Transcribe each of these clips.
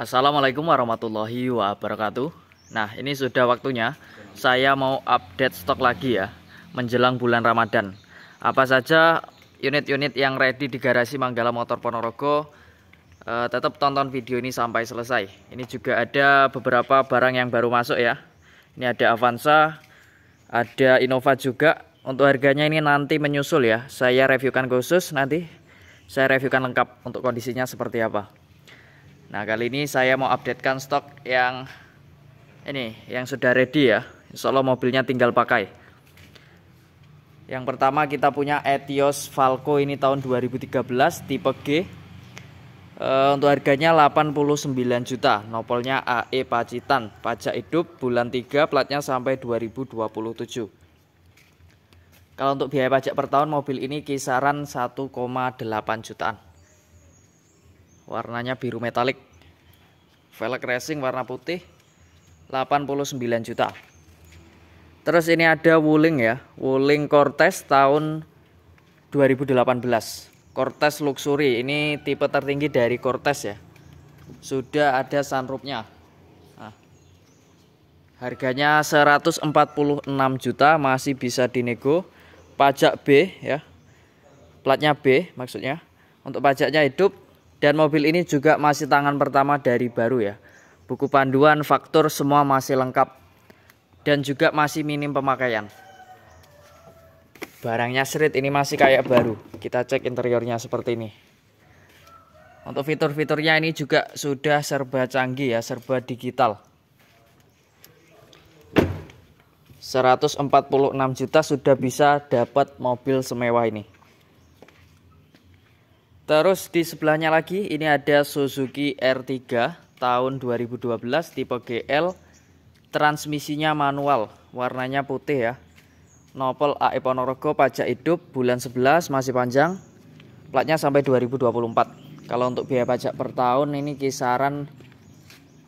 Assalamualaikum warahmatullahi wabarakatuh Nah ini sudah waktunya Saya mau update stok lagi ya Menjelang bulan Ramadan Apa saja unit-unit yang ready di garasi Manggala Motor Ponorogo eh, Tetap tonton video ini sampai selesai Ini juga ada beberapa barang yang baru masuk ya Ini ada Avanza Ada Innova juga Untuk harganya ini nanti menyusul ya Saya reviewkan khusus nanti saya reviewkan lengkap untuk kondisinya seperti apa. Nah kali ini saya mau updatekan stok yang ini yang sudah ready ya. Insya Allah mobilnya tinggal pakai. Yang pertama kita punya Etios Falco ini tahun 2013 tipe G. E, untuk harganya 89 juta. Nopolnya AE Pacitan, pajak hidup bulan 3 platnya sampai 2027. Kalau untuk biaya pajak per tahun mobil ini kisaran 1,8 jutaan warnanya biru metalik velg racing warna putih 89 juta terus ini ada Wuling ya Wuling Cortez tahun 2018 Cortez Luxury ini tipe tertinggi dari Cortez ya sudah ada sunroofnya nah, harganya 146 juta masih bisa dinego pajak B ya platnya B maksudnya untuk pajaknya hidup dan mobil ini juga masih tangan pertama dari baru ya. Buku panduan, faktur semua masih lengkap dan juga masih minim pemakaian. Barangnya serit ini masih kayak baru. Kita cek interiornya seperti ini. Untuk fitur-fiturnya ini juga sudah serba canggih ya, serba digital. 146 juta sudah bisa dapat mobil semewah ini. Terus di sebelahnya lagi ini ada Suzuki R3 tahun 2012 tipe GL transmisinya manual warnanya putih ya Nopel AE Ponorogo pajak hidup bulan 11 masih panjang platnya sampai 2024 kalau untuk biaya pajak per tahun ini kisaran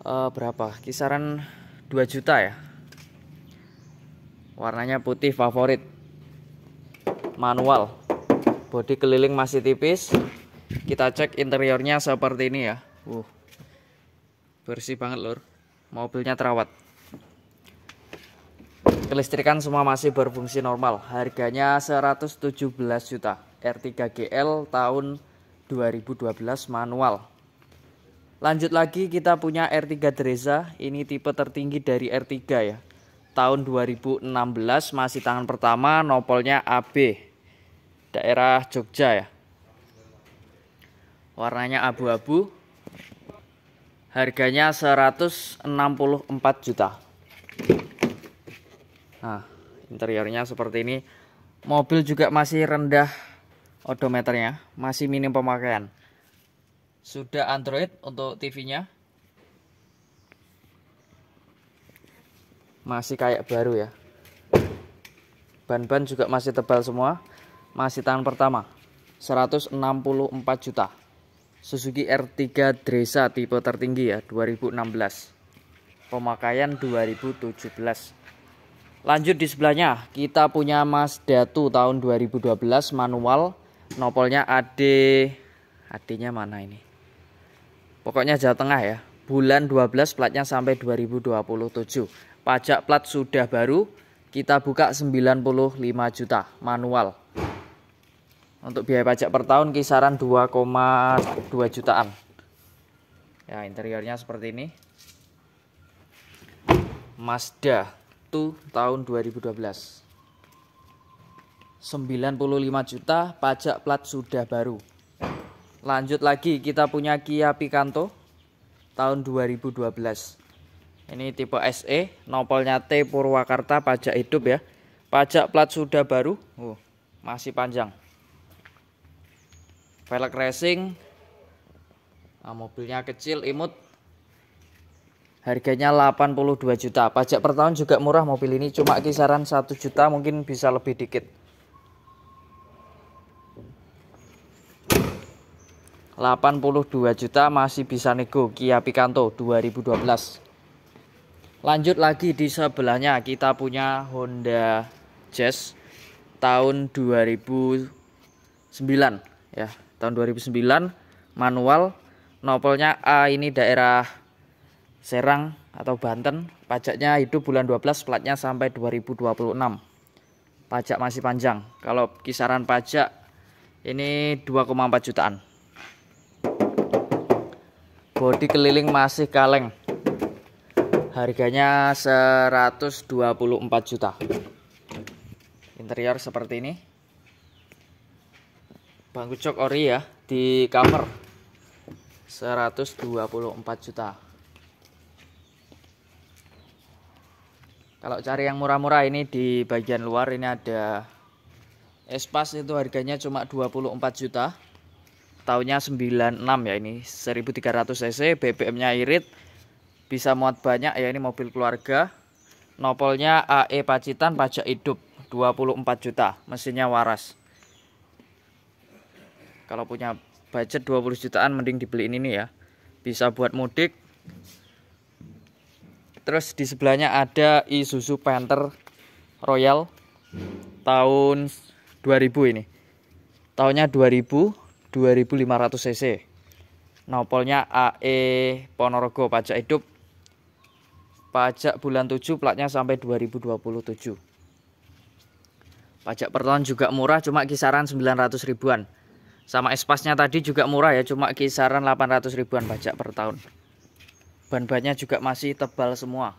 uh, berapa kisaran 2 juta ya warnanya putih favorit manual bodi keliling masih tipis kita cek interiornya seperti ini ya. Uh. Bersih banget, lor Mobilnya terawat. Kelistrikan semua masih berfungsi normal. Harganya 117 juta. R3GL tahun 2012 manual. Lanjut lagi kita punya R3 Dreza, ini tipe tertinggi dari R3 ya. Tahun 2016 masih tangan pertama, nopolnya AB. Daerah Jogja ya warnanya abu-abu harganya 164 juta nah interiornya seperti ini mobil juga masih rendah odometernya masih minim pemakaian sudah Android untuk TV-nya masih kayak baru ya ban-ban juga masih tebal semua masih tahun pertama 164 juta Suzuki R3 Dresa tipe tertinggi ya 2016 pemakaian 2017 lanjut di sebelahnya kita punya Mazda 2 tahun 2012 manual nopolnya AD AD-nya mana ini pokoknya Jawa Tengah ya bulan 12 platnya sampai 2027 pajak plat sudah baru kita buka 95 juta manual untuk biaya pajak per tahun kisaran 2,2 jutaan. Ya, interiornya seperti ini. Mazda 2 tahun 2012. 95 juta pajak plat sudah baru. Lanjut lagi kita punya Kia Picanto tahun 2012. Ini tipe SE, nopolnya T Purwakarta pajak hidup ya. Pajak plat sudah baru. Oh, masih panjang velg racing nah, mobilnya kecil imut harganya 82 juta pajak per tahun juga murah mobil ini cuma kisaran 1 juta mungkin bisa lebih dikit 82 juta masih bisa nego Kia Picanto 2012 Lanjut lagi di sebelahnya kita punya Honda Jazz tahun 2009 ya tahun 2009 manual nopolnya A ini daerah Serang atau Banten pajaknya hidup bulan 12 platnya sampai 2026 pajak masih panjang kalau kisaran pajak ini 2,4 jutaan bodi keliling masih kaleng harganya 124 juta interior seperti ini bangku Kucok ori ya di cover 124 juta kalau cari yang murah-murah ini di bagian luar ini ada espas itu harganya cuma 24 juta tahunnya 96 ya ini 1300 cc BBM nya irit bisa muat banyak ya ini mobil keluarga nopolnya AE Pacitan pajak hidup 24 juta mesinnya waras kalau punya budget 20 jutaan mending dibeliin ini ya bisa buat mudik terus di sebelahnya ada Isuzu Panther Royal tahun 2000 ini tahunnya 2000 2500 cc nopolnya AE Ponorogo pajak hidup pajak bulan 7 platnya sampai 2027 pajak per tahun juga murah cuma kisaran 900 ribuan sama espasnya tadi juga murah ya cuma kisaran 800 ribuan pajak per tahun ban-bannya juga masih tebal semua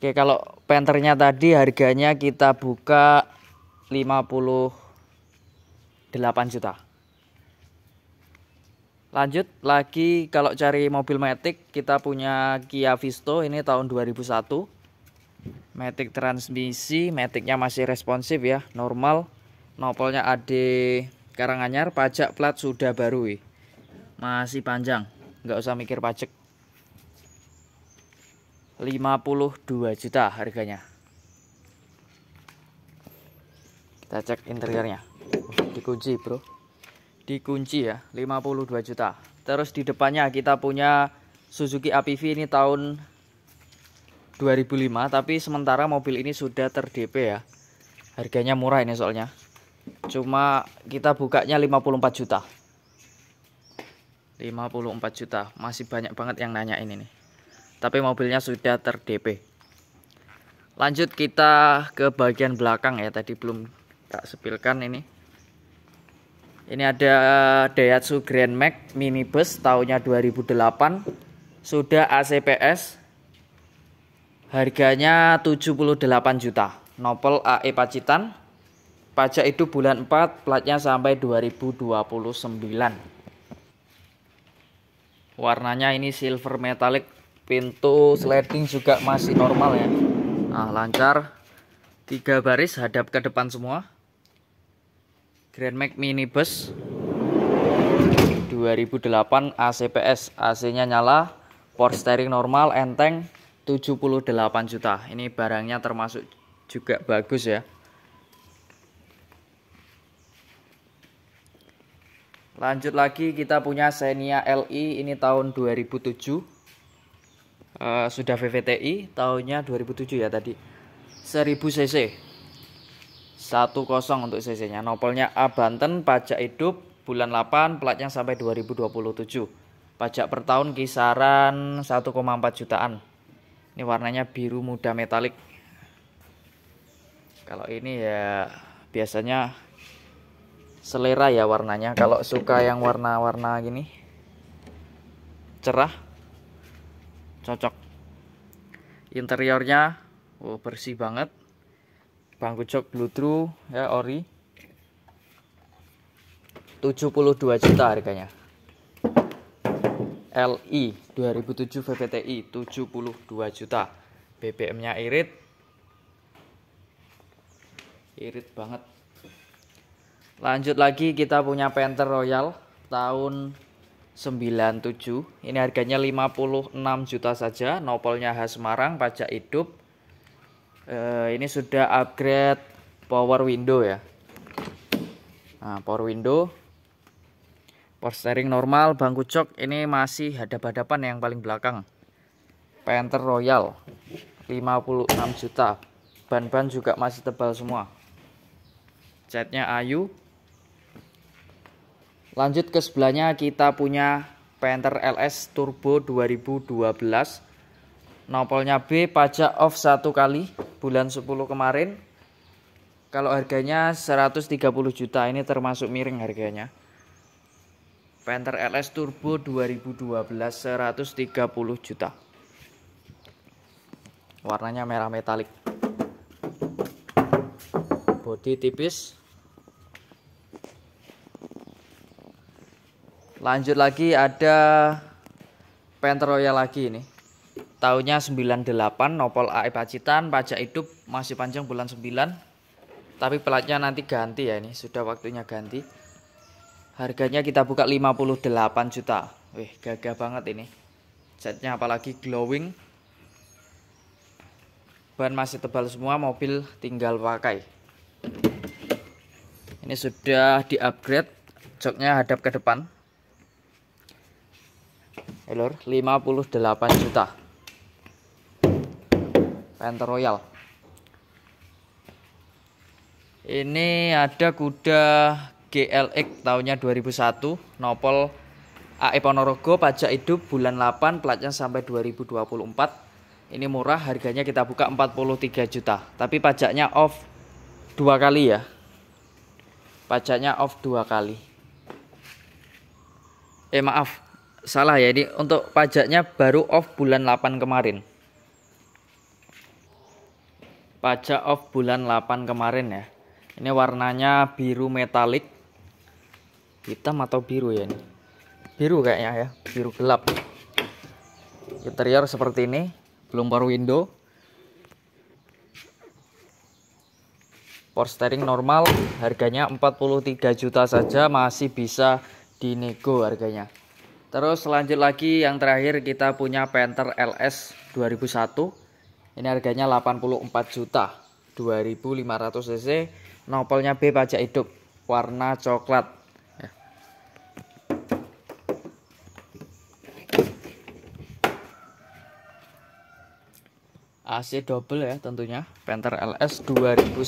Oke kalau penternya tadi harganya kita buka 58 juta lanjut lagi kalau cari mobil Matic kita punya Kia Visto ini tahun 2001 Matic transmisi Maticnya masih responsif ya normal nopolnya AD Karanganyar pajak plat sudah baru eh. masih panjang nggak usah mikir pajak 52 juta harganya kita cek interiornya dikunci bro dikunci ya 52 juta terus di depannya kita punya Suzuki APV ini tahun 2005 tapi sementara mobil ini sudah terdp ya harganya murah ini soalnya cuma kita bukanya 54 juta 54 juta masih banyak banget yang nanya ini nih tapi mobilnya sudah terdp. lanjut kita ke bagian belakang ya tadi belum tak sepilkan ini ini ada Daihatsu Grand Max minibus tahunnya 2008 sudah ACPS harganya 78 juta Nopel AE Pacitan Pajak itu bulan 4, platnya sampai 2029. Warnanya ini silver metallic, pintu sliding juga masih normal ya. Nah, lancar. Tiga baris hadap ke depan semua. Grand Max minibus 2008 ACPS AC-nya nyala port steering normal enteng 78 juta ini barangnya termasuk juga bagus ya Lanjut lagi kita punya Xenia LI ini tahun 2007. Uh, eh, sudah VVTI tahunnya 2007 ya tadi. 1000 cc. 10 untuk cc-nya. Nopolnya A Banten, pajak hidup bulan 8, platnya sampai 2027. Pajak per tahun kisaran 1,4 jutaan. Ini warnanya biru muda metalik. Kalau ini ya biasanya selera ya warnanya kalau suka yang warna-warna gini cerah cocok interiornya oh, bersih banget bangku jok true ya ori 72 juta harganya LI 2007 VVTi 72 juta BBM nya irit irit banget Lanjut lagi kita punya Panther Royal tahun 97. Ini harganya 56 juta saja. Nopolnya khas Semarang, pajak hidup. Eh, ini sudah upgrade power window ya. Nah, power window. Power steering normal, bangku jok ini masih ada hadapan yang paling belakang. Panther Royal 56 juta. Ban-ban juga masih tebal semua. Catnya ayu, Lanjut ke sebelahnya kita punya Panther LS Turbo 2012. Nopolnya B pajak off satu kali bulan 10 kemarin. Kalau harganya 130 juta ini termasuk miring harganya. Panther LS Turbo 2012 130 juta. Warnanya merah metalik. Bodi tipis, Lanjut lagi ada Panther Royal lagi ini. Tahunnya 98 Nopol AE Pacitan, pajak hidup masih panjang bulan 9. Tapi pelatnya nanti ganti ya ini, sudah waktunya ganti. Harganya kita buka 58 juta. Wih, gagah banget ini. Catnya apalagi glowing. Ban masih tebal semua, mobil tinggal pakai. Ini sudah di-upgrade, joknya hadap ke depan eh lor 58 juta Panther Royal ini ada kuda GLX tahunnya 2001 Nopol AE Ponorogo pajak hidup bulan 8 platnya sampai 2024 ini murah harganya kita buka 43 juta tapi pajaknya off dua kali ya pajaknya off dua kali eh maaf salah ya ini untuk pajaknya baru off bulan 8 kemarin pajak off bulan 8 kemarin ya ini warnanya biru metalik hitam atau biru ya ini biru kayaknya ya biru gelap interior seperti ini belum baru window power steering normal harganya 43 juta saja masih bisa dinego harganya Terus lanjut lagi yang terakhir kita punya Panther LS 2001. Ini harganya 84 juta. 2500 cc, nopolnya B pajak hidup, warna coklat. AC double ya tentunya Panther LS 2001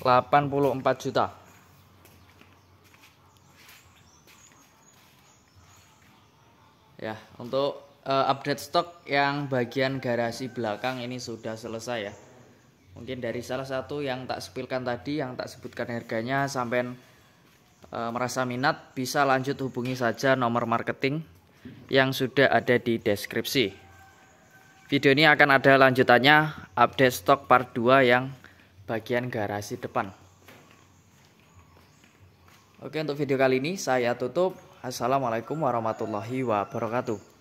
84 juta Untuk uh, update stok yang bagian garasi belakang ini sudah selesai ya. Mungkin dari salah satu yang tak sepilkan tadi yang tak sebutkan harganya sampai uh, eh, merasa minat bisa lanjut hubungi saja nomor marketing yang sudah ada di deskripsi. Video ini akan ada lanjutannya update stok part 2 yang bagian garasi depan. Oke untuk video kali ini saya tutup. Assalamualaikum warahmatullahi wabarakatuh.